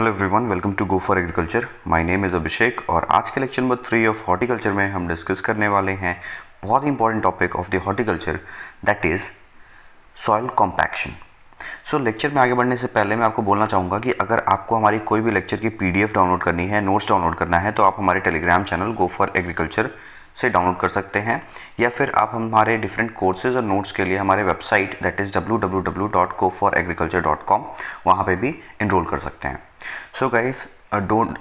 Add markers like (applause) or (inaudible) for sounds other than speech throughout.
hello everyone welcome to Go for Agriculture my name is Abhishek और आज के lecture number three of horticulture में हम डिस्कस करने वाले हैं बहुत ही important topic of the horticulture that is soil compaction so lecture में आगे बढ़ने से पहले मैं आपको बोलना चाहूँगा कि अगर आपको हमारी कोई भी लेक्चर की पी डाउनलोड करनी है नोट्स डाउनलोड करना है तो आप हमारे Telegram channel Go for Agriculture से डाउनलोड कर सकते हैं या फिर आप हमारे डिफरेंट कोर्सेज और नोट्स के लिए हमारे website that is W W W dot go for agriculture dot com वहाँ पर भी इनरोल कर सकते हैं सो गाइज डोंट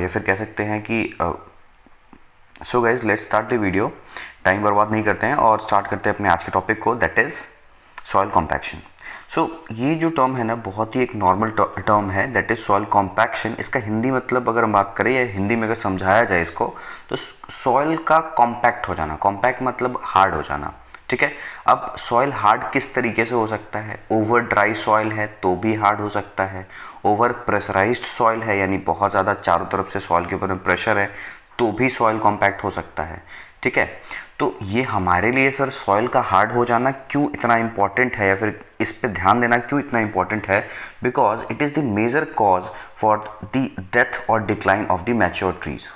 या फिर कह सकते हैं कि so guys let's start the video time बर्बाद नहीं करते हैं और स्टार्ट करते हैं अपने आज के टॉपिक को that is soil compaction so ये जो टर्म है ना बहुत ही एक नॉर्मल टर्म है दैट इज़ सॉयल कॉम्पैक्शन इसका हिंदी मतलब अगर हम बात करें या हिंदी में अगर समझाया जाए इसको तो सॉयल का कॉम्पैक्ट हो जाना कॉम्पैक्ट मतलब हार्ड हो जाना ठीक है अब सॉयल हार्ड किस तरीके से हो सकता है ओवर ड्राई सॉयल है तो भी हार्ड हो सकता है ओवर प्रेशराइज सॉइल है यानी बहुत ज़्यादा चारों तरफ से सॉइल के ऊपर में प्रेशर है तो भी सॉइल कॉम्पैक्ट हो सकता है ठीक है तो ये हमारे लिए सर सॉइल का हार्ड हो जाना क्यों इतना इम्पॉर्टेंट है या फिर इस पर ध्यान देना क्यों इतना इम्पॉर्टेंट है because it is the major cause for the death और decline of the mature trees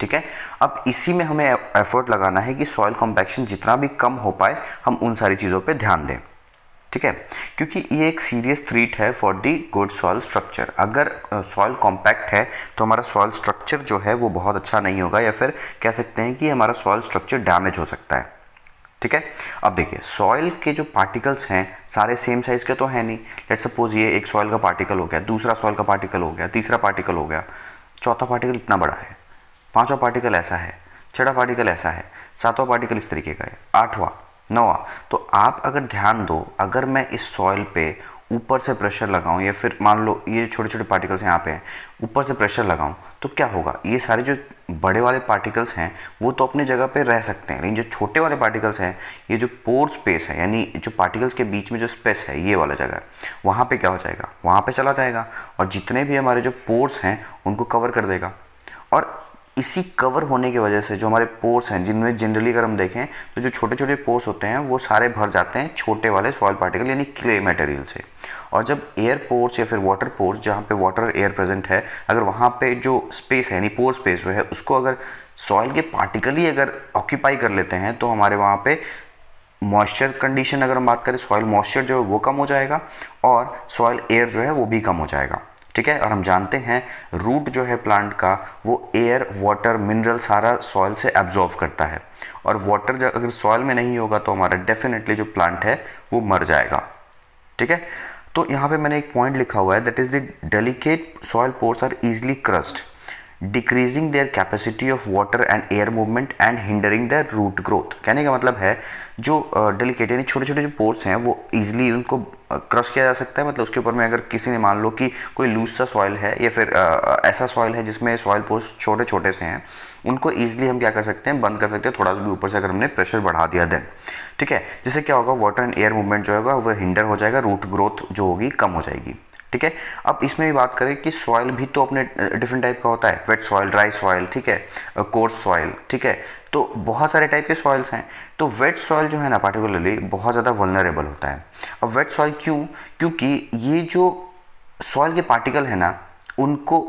ठीक है अब इसी में हमें एफर्ट लगाना है कि सॉइल कॉम्पैक्शन जितना भी कम हो पाए हम उन सारी चीज़ों पर ध्यान दें ठीक है क्योंकि ये एक सीरियस थ्रीट है for the good soil structure अगर सॉयल कॉम्पैक्ट है तो हमारा सॉयल स्ट्रक्चर जो है वो बहुत अच्छा नहीं होगा या फिर कह सकते हैं कि हमारा सॉयल स्ट्रक्चर डैमेज हो सकता है ठीक है अब देखिए सॉइल के जो पार्टिकल्स हैं सारे सेम साइज़ के तो है नहीं लेट सपोज ये एक सॉइल का पार्टिकल हो गया दूसरा सॉइल का पार्टिकल हो गया तीसरा पार्टिकल हो गया चौथा पार्टिकल इतना बड़ा है पांचवा पार्टिकल ऐसा है छठा पार्टिकल ऐसा है सातवां पार्टिकल इस तरीके का है आठवां नवा तो आप अगर ध्यान दो अगर मैं इस सॉइल पे ऊपर से प्रेशर लगाऊं या फिर मान लो ये छोटे छोटे पार्टिकल्स यहाँ पे हैं ऊपर से प्रेशर लगाऊं तो क्या होगा ये सारे जो बड़े वाले पार्टिकल्स हैं वो तो अपनी जगह पे रह सकते हैं लेकिन जो छोटे वाले पार्टिकल्स हैं ये जो पोर स्पेस है यानी जो पार्टिकल्स के बीच में जो स्पेस है ये वाला जगह है वहाँ पर क्या हो जाएगा वहाँ पर चला जाएगा और जितने भी हमारे जो पोर्स हैं उनको कवर कर देगा और इसी कवर होने की वजह से जो हमारे पोर्स हैं जिनमें जनरली अगर हम देखें तो जो छोटे छोटे पोर्स होते हैं वो सारे भर जाते हैं छोटे वाले सॉयल पार्टिकल यानी क्ले मटेरियल से और जब एयर पोर्स या फिर वाटर पोर्स जहाँ पे वाटर एयर प्रेजेंट है अगर वहाँ पे जो स्पेस है यानी पोर स्पेस जो है उसको अगर सॉयल के पार्टिकल ही अगर ऑक्यूपाई कर लेते हैं तो हमारे वहाँ पर मॉइस्चर कंडीशन अगर हम बात करें सॉयल मॉइस्चर जो है वो कम हो जाएगा और सॉयल एयर जो है वो भी कम हो जाएगा ठीक है और हम जानते हैं रूट जो है प्लांट का वो एयर वाटर मिनरल सारा सॉइल से एब्जॉर्व करता है और वाटर जब अगर सॉइल में नहीं होगा तो हमारा डेफिनेटली जो प्लांट है वो मर जाएगा ठीक है तो यहाँ पे मैंने एक पॉइंट लिखा हुआ है that is the delicate soil pores are easily crushed decreasing their capacity of water and air movement and hindering the root growth कहने का मतलब है जो डेलिकेट यानी छोटे छोटे जो पोर्स हैं वो ईजिली उनको क्रश किया जा सकता है मतलब उसके ऊपर में अगर किसी ने मान लो कि कोई लूज सा सॉइल है या फिर आ, ऐसा सॉइल है जिसमें सॉइल पोस्ट छोटे छोटे से हैं उनको ईजिली हम क्या कर सकते हैं बंद कर सकते हैं थोड़ा भी ऊपर से अगर हमने प्रेशर बढ़ा दिया देन ठीक है जिससे क्या होगा वाटर एंड एयर मूवमेंट जो होगा वह हिंडर हो जाएगा रूट ग्रोथ जो होगी कम हो जाएगी ठीक है अब इसमें भी बात करें कि सॉइल भी तो अपने डिफरेंट टाइप का होता है वेट सॉइल ड्राई सॉइल ठीक है कोर्स सॉइल ठीक है तो बहुत सारे टाइप के सॉइल्स हैं तो वेट सॉइल जो है ना पार्टिकुलरली बहुत ज़्यादा वलनरेबल होता है अब वेट सॉइल क्यों क्योंकि ये जो सॉइल के पार्टिकल है ना उनको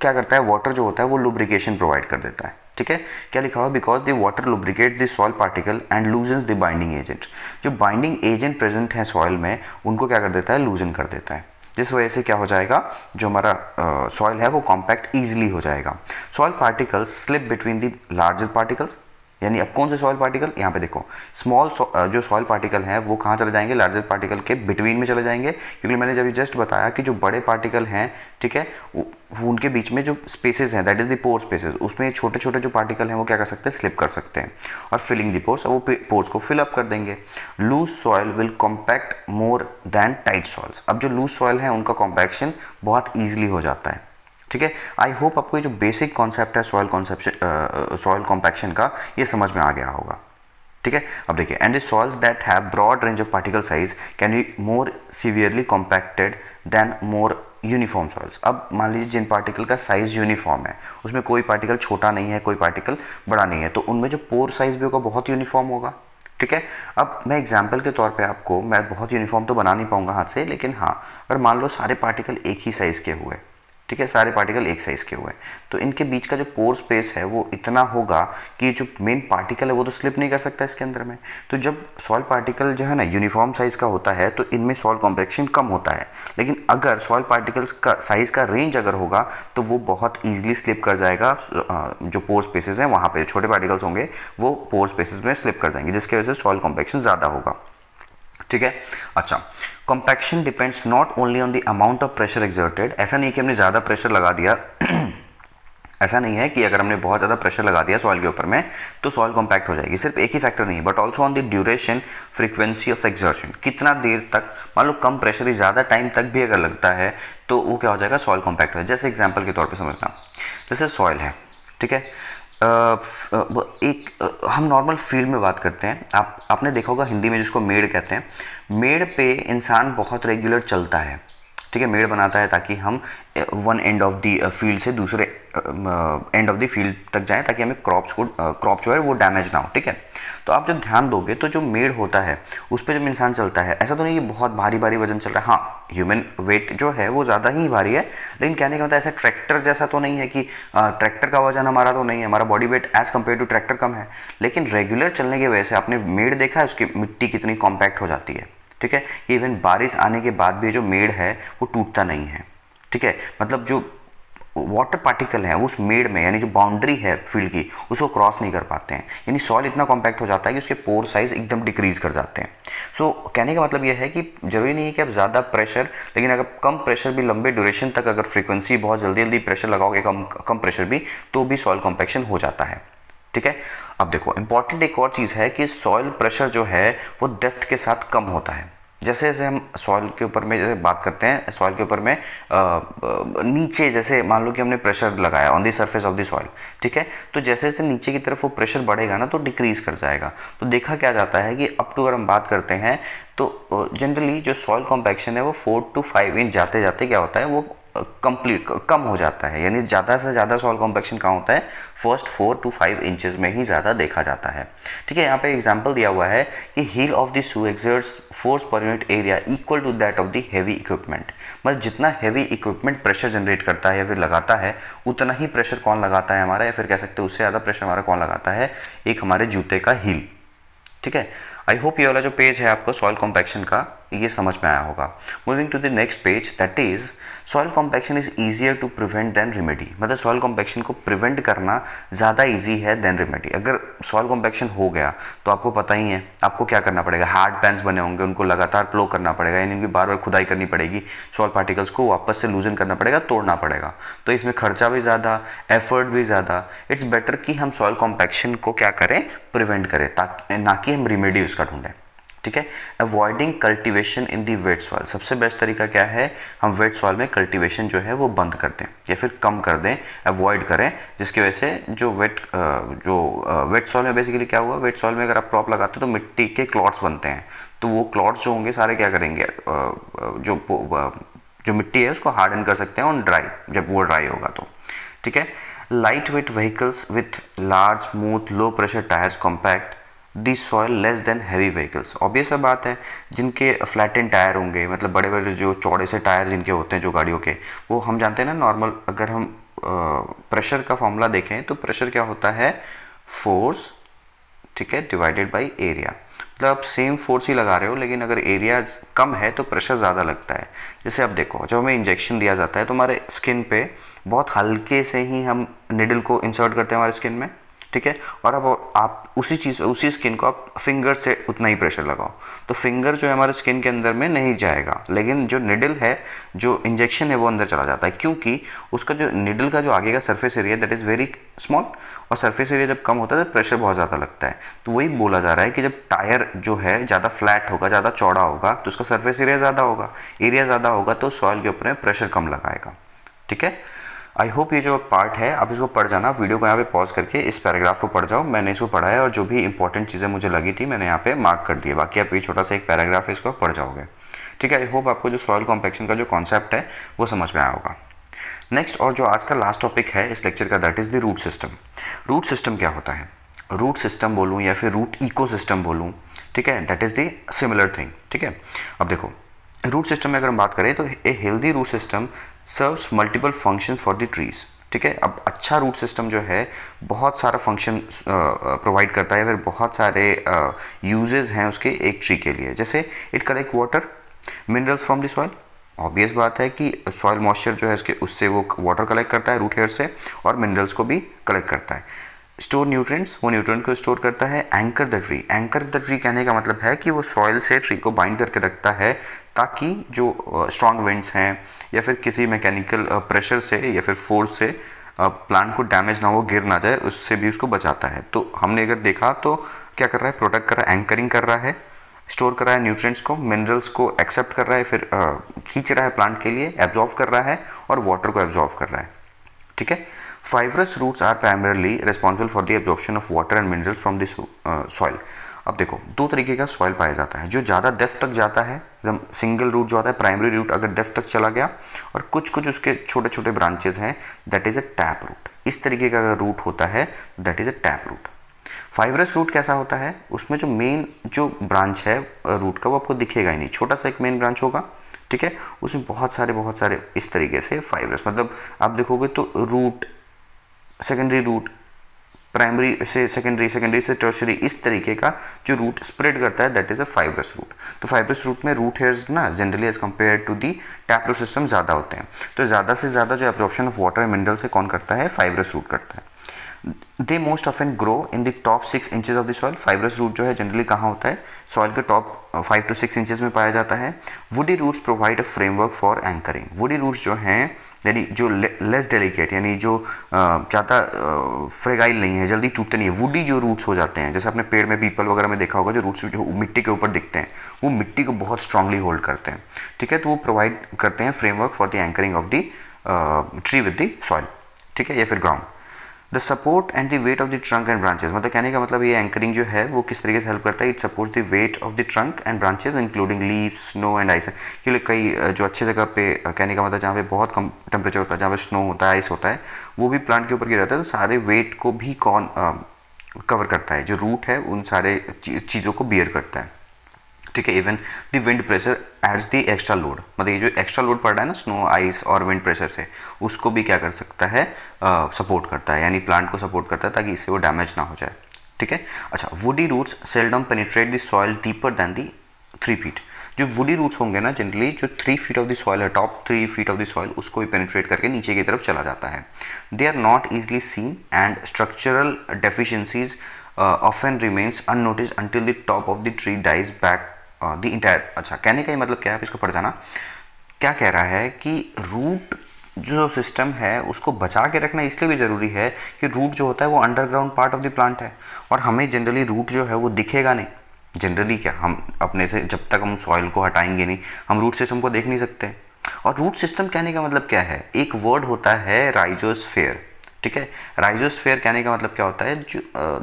क्या करता है वाटर जो होता है वो लुब्रिकेशन प्रोवाइड कर देता है ठीक है क्या लिखा हुआ because the water lubricate the soil particle and loosen the binding agent जो बाइंडिंग एजेंट प्रेजेंट है सॉइल में उनको क्या कर देता है लूजन कर देता है जिस वजह से क्या हो जाएगा जो हमारा सॉइल है वो कॉम्पैक्ट ईजिली हो जाएगा soil particles slip between the larger particles यानी अब कौन से सॉयल पार्टिकल यहाँ पे देखो स्मॉल जो सॉयल पार्टिकल हैं वो कहाँ चले जाएंगे लार्जर पार्टिकल के बिटवीन में चले जाएंगे क्योंकि मैंने जब जस्ट बताया कि जो बड़े पार्टिकल हैं ठीक है उनके बीच में जो स्पेसेस हैं that is the pore spaces उसमें छोटे छोटे जो पार्टिकल हैं वो क्या कर सकते हैं स्लिप कर सकते हैं और फिलिंग द पोर्स वो पोर्स को फिलअप कर देंगे loose soil will compact more than tight soils अब जो लूज सॉयल हैं उनका कॉम्पैक्शन बहुत ईजिली हो जाता है ठीक है आई होप आपको ये जो बेसिक कॉन्सेप्ट है सॉयल कॉन्सेप्शन सॉयल कॉम्पैक्शन का ये समझ में आ गया होगा ठीक है अब देखिए and soils that have broad range of particle size can be more severely compacted than more uniform soils अब मान लीजिए जिन पार्टिकल का साइज़ यूनिफॉर्म है उसमें कोई पार्टिकल छोटा नहीं है कोई पार्टिकल बड़ा नहीं है तो उनमें जो पोर साइज़ भी होगा बहुत यूनिफॉर्म होगा ठीक है अब मैं एग्जाम्पल के तौर पे आपको मैं बहुत यूनिफॉर्म तो बना नहीं पाऊंगा हाथ से लेकिन हाँ अगर मान लो सारे पार्टिकल एक ही साइज़ के हुए ठीक है सारे पार्टिकल एक साइज के हुए हैं तो इनके बीच का जो पोर स्पेस है वो इतना होगा कि जो मेन पार्टिकल है वो तो स्लिप नहीं कर सकता इसके अंदर में तो जब सॉल पार्टिकल जो है ना यूनिफॉर्म साइज का होता है तो इनमें सॉल कॉम्पेक्शन कम होता है लेकिन अगर सॉल पार्टिकल्स का साइज का रेंज अगर होगा तो वो बहुत ईजिली स्लिप कर जाएगा जो पोर स्पेसेस हैं वहाँ पर छोटे पार्टिकल्स होंगे वो पोर स्पेसिस में स्लिप कर जाएंगे जिसकी वजह से सॉल कॉम्पेक्शन ज़्यादा होगा ठीक है अच्छा compaction depends not only on the amount of pressure exerted ऐसा नहीं कि हमने ज़्यादा प्रेशर लगा दिया (clears throat) ऐसा नहीं है कि अगर हमने बहुत ज़्यादा प्रेशर लगा दिया सॉइल के ऊपर में तो सॉइल कॉम्पैक्ट हो जाएगी सिर्फ एक ही फैक्टर नहीं but also on the duration frequency of exertion कितना देर तक मान लो कम प्रेशर ही ज़्यादा टाइम तक भी अगर लगता है तो वो क्या हो जाएगा सॉइल कॉम्पैक्ट हो जाएगा जैसे एग्जाम्पल के तौर पर समझना जैसे सॉइल है ठीक है एक हम नॉर्मल फील्ड में बात करते हैं आप आपने देखा होगा हिंदी में जिसको मेड़ कहते हैं मेड़ पे इंसान बहुत रेगुलर चलता है ठीक है मेड़ बनाता है ताकि हम one end of the field से दूसरे एंड ऑफ द फील्ड तक जाएं ताकि हमें क्रॉप्स को क्रॉप uh, जो है वो डैमेज ना हो ठीक है तो आप जब ध्यान दोगे तो जो मेड़ होता है उस पर जब इंसान चलता है ऐसा तो नहीं कि बहुत भारी भारी वजन चल रहा है हाँ ह्यूमन वेट जो है वो ज़्यादा ही भारी है लेकिन कहने का मतलब ऐसा ट्रैक्टर जैसा तो नहीं है कि ट्रैक्टर uh, का वजन हमारा तो नहीं है हमारा body weight as compare to tractor कम है लेकिन रेगुलर चलने की वजह से आपने मेड़ देखा है उसकी मिट्टी कितनी कॉम्पैक्ट हो जाती है ठीक है ये इवन बारिश आने के बाद भी जो मेड़ है वो टूटता नहीं है ठीक है मतलब जो वाटर पार्टिकल है उस मेड में यानी जो बाउंड्री है फील्ड की उसको क्रॉस नहीं कर पाते हैं यानी सॉइल इतना कॉम्पैक्ट हो जाता है कि उसके पोर साइज एकदम डिक्रीज कर जाते हैं सो so, कहने का मतलब यह है कि जरूरी नहीं है कि आप ज़्यादा प्रेशर लेकिन अगर कम प्रेशर भी लंबे ड्यूरेशन तक अगर फ्रीक्वेंसी बहुत जल्दी जल्दी प्रेशर लगाओगे कम कम प्रेशर भी तो भी सॉइल कॉम्पैक्शन हो जाता है ठीक है अब देखो इंपॉर्टेंट एक और चीज़ है कि सॉइल प्रेशर जो है वो डेफ्थ के साथ कम होता है जैसे जैसे हम सॉइल के ऊपर में जैसे बात करते हैं सॉइल के ऊपर में आ, नीचे जैसे मान लो कि हमने प्रेशर लगाया on the surface of the soil ठीक है तो जैसे जैसे नीचे की तरफ वो प्रेशर बढ़ेगा ना तो डिक्रीज़ कर जाएगा तो देखा क्या जाता है कि अप टू अगर हम बात करते हैं तो जनरली जो सॉइल कॉम्पैक्शन है वो फोर टू फाइव इंच जाते जाते क्या होता है वो कंप्लीट कम हो जाता है यानी ज़्यादा से ज़्यादा सॉल कॉम्पेक्शन कहाँ होता है first four to five inches में ही ज़्यादा देखा जाता है ठीक है यहाँ पे एग्जांपल दिया हुआ है कि heel of the shoe exerts force per unit area equal to that of the heavy equipment मतलब जितना हैवी इक्विपमेंट प्रेशर जनरेट करता है या फिर लगाता है उतना ही प्रेशर कौन लगाता है हमारा या फिर कह सकते हैं उससे ज़्यादा प्रेशर हमारा कौन लगाता है एक हमारे जूते का हील ठीक है आई होप ये वाला जो पेज है आपको सॉइल कॉम्पैक्शन का ये समझ में आया होगा moving to the next page that is soil compaction is easier to prevent than remedy मतलब सॉइल कॉम्पैक्शन को प्रिवेंट करना ज़्यादा ईजी है दैन रेमेडी अगर सॉइल कॉम्पैक्शन हो गया तो आपको पता ही है आपको क्या करना पड़ेगा हार्ड पैंस बने होंगे उनको लगातार प्लो करना पड़ेगा यानी इनकी बार बार खुदाई करनी पड़ेगी सॉइल पार्टिकल्स को वापस से लूजन करना पड़ेगा तोड़ना पड़ेगा तो इसमें खर्चा भी ज़्यादा एफर्ट भी ज़्यादा इट्स बेटर कि हम सॉइल कॉम्पैक्शन को क्या करें प्रिवेंट करें ताकि ना कि हम रिमेडी उसका ढूंढें ठीक है avoiding cultivation in the wet soil सबसे बेस्ट तरीका क्या है हम वेट सॉल में कल्टिवेशन जो है वो बंद कर दें या फिर कम कर दें अवॉइड करें जिसकी वजह से जो वेट जो वेट सॉल में बेसिकली क्या हुआ वेट सॉल में अगर आप क्रॉप लगाते हो तो मिट्टी के क्लॉट्स बनते हैं तो वो क्लॉट्स जो होंगे सारे क्या करेंगे जो जो मिट्टी है उसको हार्डन कर सकते हैं ऑन ड्राई जब वो ड्राई होगा तो ठीक है light weight vehicles with large smooth low pressure tyres compact the soil less than heavy vehicles obvious सा बात है जिनके फ्लैट एंड टायर होंगे मतलब बड़े बड़े जो चौड़े से टायर जिनके होते हैं जो गाड़ियों के वो हम जानते हैं ना नॉर्मल अगर हम प्रेशर का फॉर्मूला देखें तो प्रेशर क्या होता है फोर्स ठीक है डिवाइडेड बाई एरिया मतलब आप सेम फोर्स ही लगा रहे हो लेकिन अगर एरिया कम है तो प्रेशर ज़्यादा लगता है जैसे आप देखो जब हमें इंजेक्शन दिया जाता है तो हमारे स्किन पे बहुत हल्के से ही हम निडल को इंसर्ट करते हैं हमारे स्किन में ठीक है और अब आप उसी चीज़ उसी स्किन को आप फिंगर से उतना ही प्रेशर लगाओ तो फिंगर जो है हमारे स्किन के अंदर में नहीं जाएगा लेकिन जो निडल है जो इंजेक्शन है वो अंदर चला जाता है क्योंकि उसका जो निडल का जो आगे का surface area that is very small और सरफेस एरिया जब कम होता है तो प्रेशर बहुत ज़्यादा लगता है तो वही बोला जा रहा है कि जब टायर जो है ज़्यादा फ्लैट होगा ज़्यादा चौड़ा होगा तो उसका सर्फेस एरिया ज़्यादा होगा एरिया ज़्यादा होगा तो सॉइल के ऊपर प्रेशर कम लगाएगा ठीक है आई होप ये जो पार्ट है आप इसको पढ़ जाना वीडियो को यहाँ पे पॉज करके इस पैराग्राफ को पढ़ जाओ मैंने इसको पढ़ा है और जो भी इंपॉर्टेंट चीज़ें मुझे लगी थी मैंने यहाँ पे मार्क कर दिए बाकी आप ये छोटा सा एक पैराग्राफ है इसको पढ़ जाओगे ठीक है आई होप आपको जो सॉयल कॉम्पेक्शन का जो कॉन्सेप्ट है वो समझ में आया होगा नेक्स्ट और जो आज का लास्ट टॉपिक है इस लेक्चर का that is the root system root system क्या होता है रूट सिस्टम बोलूँ या फिर रूट इको सिस्टम बोलूँ ठीक है that is the similar thing ठीक है अब देखो रूट सिस्टम में अगर हम बात करें तो a healthy root system serves multiple function for the trees ठीक है अब अच्छा रूट सिस्टम जो है बहुत सारा फंक्शन प्रोवाइड करता है फिर बहुत सारे यूजेस हैं उसके एक ट्री के लिए जैसे it collect water minerals from the soil obvious बात है कि सॉइल मॉइस्चर जो है उसके उससे वो वाटर कलेक्ट करता है रूट हेयर से और मिनरल्स को भी कलेक्ट करता है स्टोर न्यूट्रिएंट्स वो न्यूट्रिएंट को स्टोर करता है anchor the tree anchor the tree कहने का मतलब है कि वो सॉइल से ट्री को बाइंड करके रखता है ताकि जो स्ट्रांग विंड्स हैं या फिर किसी मैकेनिकल प्रेशर से या फिर फोर्स से प्लांट को डैमेज ना हो गिर ना जाए उससे भी उसको बचाता है तो हमने अगर देखा तो क्या कर रहा है प्रोटेक्ट कर रहा है एंकरिंग कर रहा है स्टोर कर रहा है न्यूट्रिएंट्स को मिनरल्स को एक्सेप्ट कर रहा है फिर खींच रहा है प्लांट के लिए एब्जॉर्व कर रहा है और वाटर को एब्जॉर्व कर रहा है ठीक है fibrous roots are primarily responsible for the absorption of water and minerals from this soil अब देखो दो तरीके का सॉइल पाया जाता है जो ज़्यादा डेफ तक जाता है एकदम सिंगल रूट जो आता है प्राइमरी रूट अगर डेफ तक चला गया और कुछ कुछ उसके छोटे छोटे ब्रांचेज हैं that is a tap root इस तरीके का अगर रूट होता है that is a tap root fibrous root कैसा होता है उसमें जो मेन जो ब्रांच है रूट का वो आपको दिखेगा ही नहीं छोटा सा एक मेन ब्रांच होगा ठीक है उसमें बहुत सारे बहुत सारे इस तरीके से फाइबरस मतलब आप देखोगे तो रूट सेकेंडरी रूट प्राइमरी से सेकेंडरी सेकेंडरी से टर्शरी इस तरीके का जो रूट स्प्रेड करता है that is a fibrous root तो फाइब्रस रूट में रूट हेयर्स ना generally as compare to the taproot system ज़्यादा होते हैं तो ज़्यादा से ज़्यादा जो एब्जॉर्प्शन ऑफ वाटर मिनरल से कौन करता है फाइब्रस रूट करता है they most an grow in the top six inches of the soil fibrous root जो है जनरली कहाँ होता है सॉइल के top five to six inches में पाया जाता है woody roots provide a framework for anchoring woody roots जो हैं यानी जो लेस डेलीकेट यानी जो uh, ज़्यादा फ्रेगाइल uh, नहीं है जल्दी टूटते नहीं है वुडी जो रूट्स हो जाते हैं जैसे आपने पेड़ में पीपल वगैरह में देखा होगा जो रूट्स जो मिट्टी के ऊपर दिखते हैं वो मिट्टी को बहुत स्ट्रांगली होल्ड करते हैं ठीक है तो वो प्रोवाइड करते हैं framework for the anchoring of the tree with the soil ठीक है या फिर ground the support and the weight of the trunk and branches मतलब कहने का मतलब ये एंकरिंग जो है वो किस तरीके से हेल्प करता है it support the weight of the trunk and branches including leave snow and ice क्योंकि कई जो अच्छे जगह पे कहने का मतलब जहाँ पे बहुत कम टेम्परेचर होता है जहाँ पे स्नो होता है आइस होता है वो भी प्लांट के ऊपर गिर रहता है तो सारे वेट को भी कौन कवर करता है जो रूट है उन सारे चीज़ों को बियर करता है ठीक है even the wind pressure adds the extra load मतलब ये जो एक्स्ट्रा लोड पड़ रहा है ना स्नो आइस और विंड प्रेशर से उसको भी क्या कर सकता है सपोर्ट करता है यानी प्लांट को सपोर्ट करता है ताकि इससे वो डैमेज ना हो जाए ठीक है अच्छा woody roots seldom penetrate the soil deeper than the three feet जो वुडी रूट्स होंगे ना जनरली जो three feet of the soil है top three feet of the soil उसको भी पेनिट्रेट करके नीचे की तरफ चला जाता है they are not easily seen and structural deficiencies and remains unnoticed until the top of the tree dies back the हाँ, इंटायर अच्छा कहने का ही मतलब क्या है आप इसको पढ़ जाना क्या कह रहा है कि रूट जो सिस्टम है उसको बचा के रखना इसलिए भी ज़रूरी है कि रूट जो होता है वो underground part of the plant है और हमें जनरली रूट जो है वो दिखेगा नहीं जनरली क्या हम अपने से जब तक हम सॉइल को हटाएंगे नहीं हम रूट सिस्टम को देख नहीं सकते और रूट सिस्टम कहने का मतलब क्या है एक वर्ड होता है राइजोस्फेयर ठीक है राइजोस्फेयर कहने का मतलब क्या होता है जो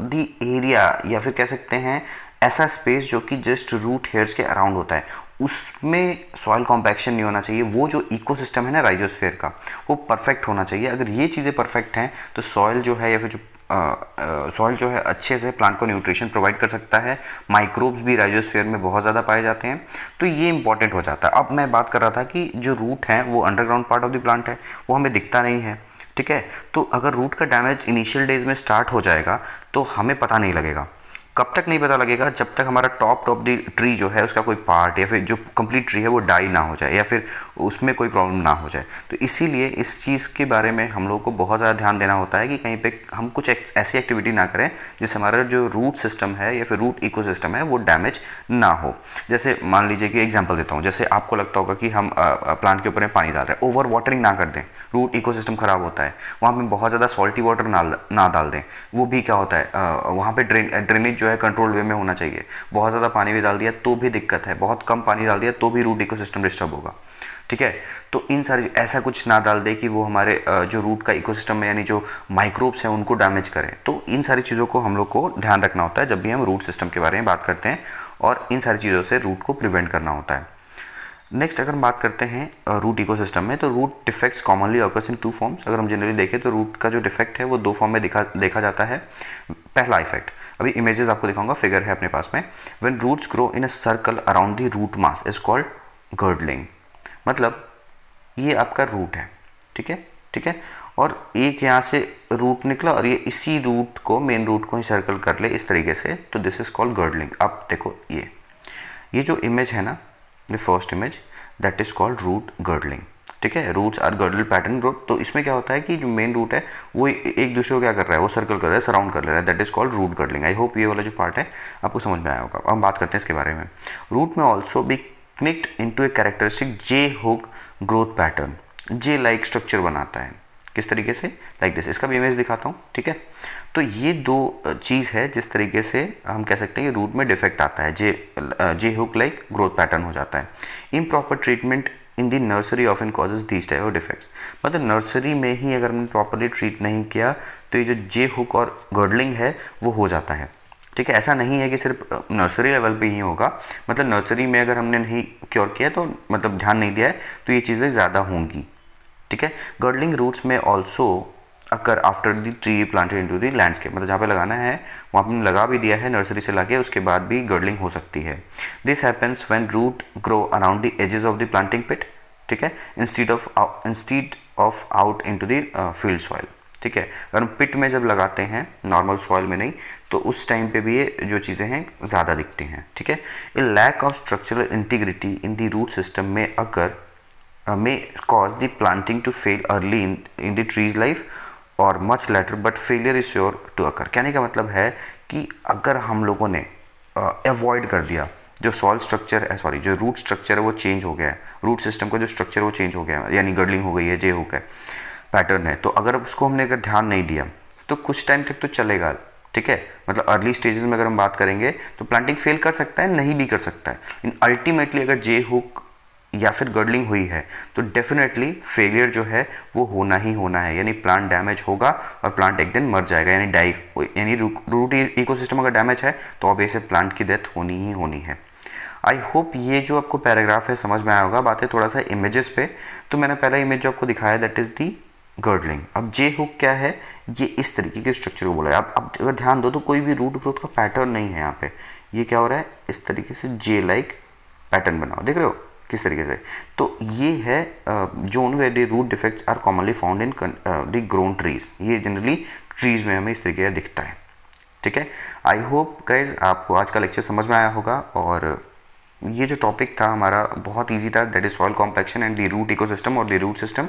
दी एरिया या फिर कह सकते हैं ऐसा स्पेस जो कि जस्ट रूट हेयर्स के अराउंड होता है उसमें सॉइल कॉम्पैक्शन नहीं होना चाहिए वो जो इकोसिस्टम है ना राइजोस्फेयर का वो परफेक्ट होना चाहिए अगर ये चीज़ें परफेक्ट हैं तो सॉइल जो है या फिर जो सॉइल जो है अच्छे से प्लांट को न्यूट्रिशन प्रोवाइड कर सकता है माइक्रोब्स भी राइजोस्फेयर में बहुत ज़्यादा पाए जाते हैं तो ये इंपॉर्टेंट हो जाता है अब मैं बात कर रहा था कि जो रूट है वो underground part of the plant है वो हमें दिखता नहीं है ठीक है तो अगर रूट का डैमेज इनिशियल डेज में स्टार्ट हो जाएगा तो हमें पता नहीं लगेगा कब तक नहीं पता लगेगा जब तक हमारा टॉप टॉप दी ट्री जो है उसका कोई पार्ट या फिर जो कंप्लीट ट्री है वो डाई ना हो जाए या फिर उसमें कोई प्रॉब्लम ना हो जाए तो इसीलिए इस चीज़ के बारे में हम लोग को बहुत ज़्यादा ध्यान देना होता है कि कहीं पे हम कुछ एक, ऐसी एक्टिविटी ना करें जिससे हमारा जो रूट सिस्टम है या फिर रूट इको है वो डैमेज ना हो जैसे मान लीजिए कि एग्जाम्पल देता हूँ जैसे आपको लगता होगा कि हम प्लांट के ऊपर पानी डाल रहे हैं ओवर वाटरिंग ना कर दें रूट इको ख़राब होता है वहाँ पर बहुत ज़्यादा सॉल्टी वाटर ना ना डाल दें वो भी क्या होता है वहाँ पर ड्रेन ड्रेनेज जो है कंट्रोल वे में होना चाहिए बहुत ज़्यादा पानी भी डाल दिया तो भी दिक्कत है बहुत कम पानी डाल दिया तो भी रूट इकोसिस्टम डिस्टर्ब होगा ठीक है तो इन सारी ऐसा कुछ ना डाल दे कि वो हमारे जो रूट का इकोसिस्टम है यानी जो माइक्रोब्स हैं उनको डैमेज करें तो इन सारी चीज़ों को हम लोग को ध्यान रखना होता है जब भी हम रूट सिस्टम के बारे में बात करते हैं और इन सारी चीज़ों से रूट को प्रिवेंट करना होता है नेक्स्ट अगर हम बात करते हैं रूट इकोसिस्टम में तो root defects commonly occurs in two forms अगर हम जनरली देखें तो रूट का जो डिफेक्ट है वो दो फॉर्म में दिखा देखा जाता है पहला इफेक्ट अभी इमेजेस आपको दिखाऊंगा फिगर है अपने पास में when roots grow in a circle around the root mass is called girdling मतलब ये आपका रूट है ठीक है ठीक है और एक यहाँ से रूट निकला और ये इसी रूट को मेन रूट को ही सर्कल कर ले इस तरीके से तो दिस इज़ कॉल्ड गर्डलिंग अब देखो ये ये जो इमेज है ना ये first image that is called root girdling ठीक है roots are girdle pattern root तो इसमें क्या होता है कि जो मेन रूट है वो एक दूसरे को क्या कर रहा है वो सर्कल कर रहा है सराउंड कर ले रहा है that is called root girdling I hope ये वाला जो पार्ट है आपको समझ में आया होगा हम बात करते हैं इसके बारे में रूट में also be connect to a characteristic J hook growth pattern J like structure बनाता है किस तरीके से लाइक like दिस इसका भी इमेज दिखाता हूँ ठीक है तो ये दो चीज़ है जिस तरीके से हम कह सकते हैं कि रूट में डिफेक्ट आता है J J hook like growth pattern हो जाता है improper treatment in the nursery of in causes these type of defects मतलब नर्सरी में ही अगर हमने प्रॉपरली ट्रीट नहीं किया तो ये जो जे हुक और गर्डलिंग है वो हो जाता है ठीक है ऐसा नहीं है कि सिर्फ नर्सरी लेवल पे ही होगा मतलब नर्सरी में अगर हमने नहीं क्योर किया तो मतलब ध्यान नहीं दिया है तो ये चीज़ें ज़्यादा होंगी ठीक है गर्डलिंग रूट्स में also occur after the tree planted into the landscape मतलब जहाँ पे लगाना है वहाँ पर हमने लगा भी दिया है नर्सरी से लाके उसके बाद भी गर्डलिंग हो सकती है this happens when root grow around the edges of the planting pit ठीक है instead of instead of out into the field soil ठीक है अगर हम पिट में जब लगाते हैं नॉर्मल सॉइल में नहीं तो उस टाइम पे भी ये जो चीज़ें हैं ज़्यादा दिखती हैं ठीक है a lack of structural integrity in the root system में अगर में cause the planting to fail early in in the trees life और much later but failure is sure to occur कहने का मतलब है कि अगर हम लोगों ने अवॉइड कर दिया जो सॉल स्ट्रक्चर है सॉरी जो रूट स्ट्रक्चर है वो चेंज हो गया है रूट सिस्टम का जो स्ट्रक्चर है वो चेंज हो गया है यानी गर्डलिंग हो गई है जे हो गया पैटर्न है तो अगर उसको हमने अगर ध्यान नहीं दिया तो कुछ टाइम तक तो चलेगा ठीक है मतलब अर्ली स्टेजेस में अगर हम बात करेंगे तो प्लांटिंग फेल कर सकता है नहीं भी कर सकता है लेकिन अल्टीमेटली अगर जे हुक या फिर गर्डलिंग हुई है तो डेफिनेटली फेलियर जो है वो होना ही होना है यानी प्लांट डैमेज होगा और प्लांट एक दिन मर जाएगा यानी डाई यानी रूट इकोसिस्टम अगर डैमेज है तो ऑब्वियसली प्लांट की डेथ होनी ही होनी है आई होप ये जो आपको पैराग्राफ है समझ में आया होगा बात है थोड़ा सा इमेजेस पे तो मैंने पहला इमेज जो आपको दिखाया दैट इज़ दी गर्डलिंग अब जे हुक क्या है ये इस तरीके के स्ट्रक्चर को बोला है अब अब अगर ध्यान दो तो कोई भी रूट ग्रोथ का पैटर्न नहीं है यहाँ पे ये क्या हो रहा है इस तरीके से जे लाइक पैटर्न बनाओ देख रहे हो किस तरीके से तो ये है zone where the root defects are commonly found in the grown trees ये जनरली ट्रीज में हमें इस तरीके का दिखता है ठीक है आई होप गाइज आपको आज का लेक्चर समझ में आया होगा और ये जो टॉपिक था हमारा बहुत ईजी था that is soil compaction and the root system और the root system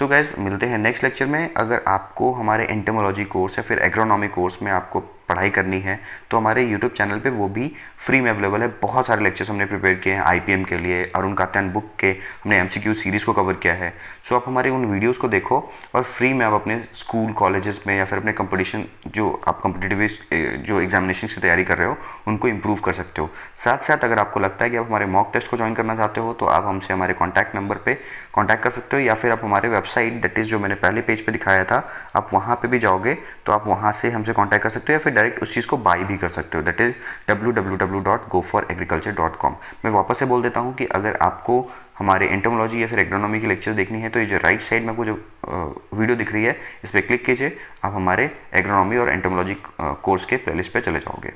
so guys मिलते हैं नेक्स्ट लेक्चर में अगर आपको हमारे एंटेमोलॉजी कोर्स या फिर एग्रोनॉमी कोर्स में आपको पढ़ाई करनी है तो हमारे यूट्यूब चैनल पे वो भी फ्री में अवेलेबल है बहुत सारे लेक्चर्स हमने प्रिपेयर किए हैं आई के लिए अरुण कात्यान बुक के हमने एम सीरीज़ को कवर किया है सो आप हमारे उन वीडियोज़ को देखो और फ्री में आप अपने स्कूल कॉलेजेस में या फिर अपने कंपटीशन जो आप कंपटिटिव जो एग्जामिनेशन की तैयारी कर रहे हो उनको इम्प्रूव कर सकते हो साथ साथ अगर आपको लगता है कि आप हमारे मॉक टेस्ट को ज्वाइन करना चाहते हो तो आप हमसे हमारे कॉन्टैक्ट नंबर पर कॉन्टैक्ट कर सकते हो या फिर आप हमारे वेबसाइट दैट इज़ जो मैंने पहले पेज पर दिखाया था आप वहाँ पर भी जाओगे तो आप वहाँ से हमसे कॉन्टैक्ट कर सकते हो या फिर डायरेक्ट उस चीज़ को बाई भी कर सकते हो that is W W W dot go for agriculture dot com मैं वापस से बोल देता हूँ कि अगर आपको हमारे एंटोमोलॉजी या फिर एग्रोनॉमी की लेक्चर देखनी है तो ये जो राइट साइड में आपको जो वीडियो दिख रही है इस पर क्लिक कीजिए आप हमारे एग्रोनॉमी और एंटोमोलॉजी कोर्स के प्लेलिस्ट पर चले जाओगे